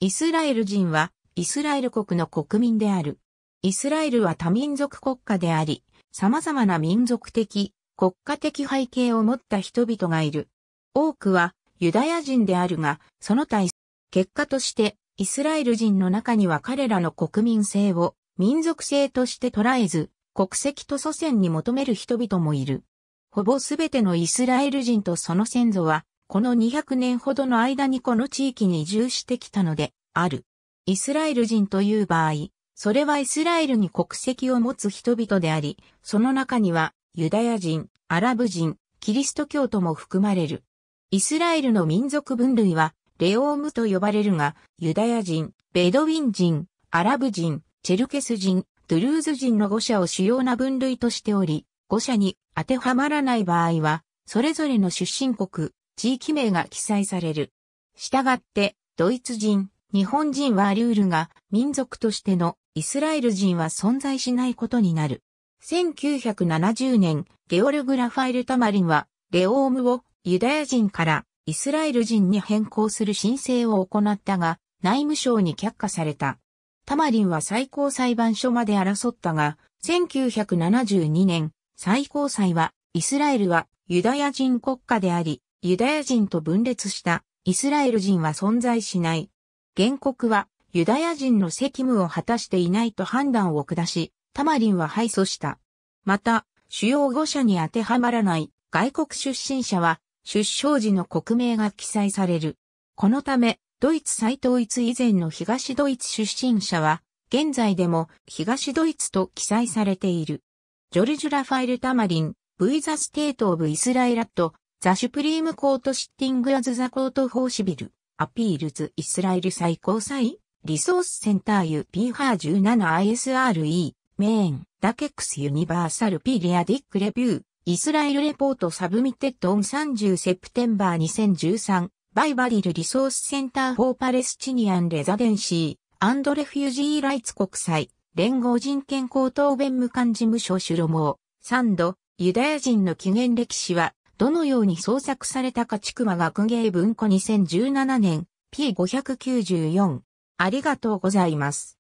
イスラエル人は、イスラエル国の国民である。イスラエルは多民族国家であり、様々な民族的、国家的背景を持った人々がいる。多くはユダヤ人であるが、その対、結果としてイスラエル人の中には彼らの国民性を民族性として捉えず、国籍と祖先に求める人々もいる。ほぼすべてのイスラエル人とその先祖はこの200年ほどの間にこの地域に移住してきたので、ある。イスラエル人という場合、それはイスラエルに国籍を持つ人々であり、その中には、ユダヤ人、アラブ人、キリスト教徒も含まれる。イスラエルの民族分類は、レオームと呼ばれるが、ユダヤ人、ベドウィン人、アラブ人、チェルケス人、トゥルーズ人の5社を主要な分類としており、5社に当てはまらない場合は、それぞれの出身国、地域名が記載される。したがって、ドイツ人、日本人はルールが民族としてのイスラエル人は存在しないことになる。1970年、ゲオルグ・ラファイル・タマリンは、レオームをユダヤ人からイスラエル人に変更する申請を行ったが、内務省に却下された。タマリンは最高裁判所まで争ったが、1972年、最高裁は、イスラエルはユダヤ人国家であり、ユダヤ人と分裂したイスラエル人は存在しない。原告はユダヤ人の責務を果たしていないと判断を下し、タマリンは敗訴した。また、主要語者に当てはまらない外国出身者は出生時の国名が記載される。このため、ドイツ再統一以前の東ドイツ出身者は、現在でも東ドイツと記載されている。ジョルジュ・ラファイル・タマリン、V The State of Israel a ザ・シュプリームコートシッティングアズザコートフォーシビル、アピールズ・イスラエル最高裁、リソースセンター UPHA17ISRE、メイン、ダケックス・ユニバーサル・ピリアディック・レビュー、イスラエル・レポート・サブミテッド・オン30セプテンバー2013、バイバリル・リソースセンター・フォー・パレスチニアン・レザデンシー、アンド・レフュージー・ライツ国際、連合人権高等弁務官事務所主路網、サンド、ユダヤ人の起源歴史は、どのように創作されたかちくま学芸文庫2017年 P594。ありがとうございます。